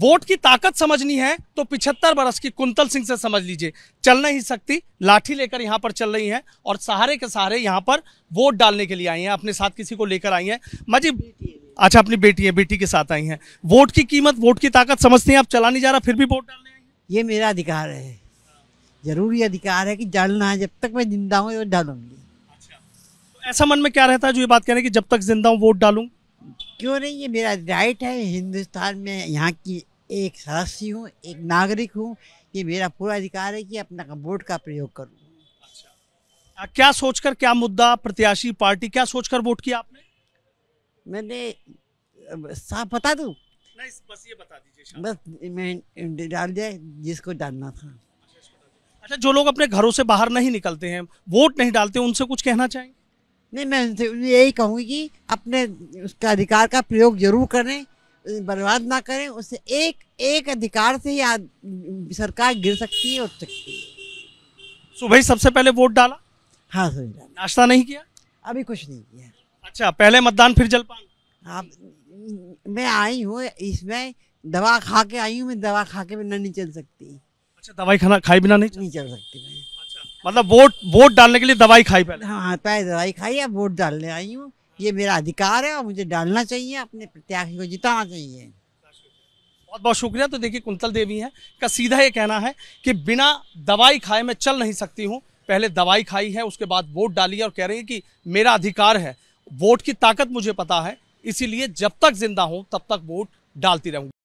Vote की ताकत समझनी है तो पिछहत्तर बरस की कुंतल सिंह से समझ लीजिए चल नहीं सकती लाठी लेकर यहाँ पर चल रही हैं और सहारे के सहारे यहाँ पर वोट डालने के लिए आई हैं अपने साथ किसी को लेकर आई हैं मजी अच्छा अपनी बेटी है बेटी के साथ आई हैं वोट की कीमत वोट की ताकत समझते हैं आप चला नहीं जा रहा फिर भी वोट डालने ये मेरा अधिकार है जरूरी अधिकार है कि डालना है जब तक मैं जिंदा हूँ डालूंगी अच्छा, तो ऐसा मन में क्या रहता है जो ये बात कह रहे हैं कि जब तक जिंदा हूँ वोट डालूँ क्यों नहीं ये मेरा राइट है हिंदुस्तान में यहाँ की एक सदस्य हूँ एक नागरिक हूँ ये मेरा पूरा अधिकार है कि अपना वोट का प्रयोग करूँ अच्छा। क्या सोचकर क्या मुद्दा प्रत्याशी पार्टी क्या सोचकर वोट किया आपने मैंने साफ बता दू नहीं बस ये बता दीजिए बस मैं डाल दिया अच्छा, जिसको डालना था अच्छा जो लोग अपने घरों से बाहर नहीं निकलते हैं वोट नहीं डालते उनसे कुछ कहना चाहेंगे नहीं मैं उनसे तो यही कहूँगी कि अपने उसके अधिकार का प्रयोग जरूर करें बर्बाद ना करें उससे एक एक अधिकार से ही सरकार गिर सकती है उठ सकती है सुबह ही सबसे पहले वोट डाला हाँ सुबह नाश्ता नहीं किया अभी कुछ नहीं किया अच्छा पहले मतदान फिर जलपान आप मैं आई हूँ इसमें दवा खा के आई हूँ मैं दवा खा के बिना नहीं चल सकती अच्छा दवाई खाना खाए बिना नहीं चल सकती मतलब वोट वोट डालने के लिए दवाई खाई पहले हाँ पहले दवाई खाई अब वोट डालने आई हूँ ये मेरा अधिकार है और मुझे डालना चाहिए अपने प्रत्याशी को जिताना चाहिए बहुत बहुत शुक्रिया तो देखिए कुंतल देवी हैं का सीधा ये कहना है कि बिना दवाई खाए मैं चल नहीं सकती हूँ पहले दवाई खाई है उसके बाद वोट डाली है और कह रही है कि मेरा अधिकार है वोट की ताकत मुझे पता है इसीलिए जब तक जिंदा हूँ तब तक वोट डालती रहूँगी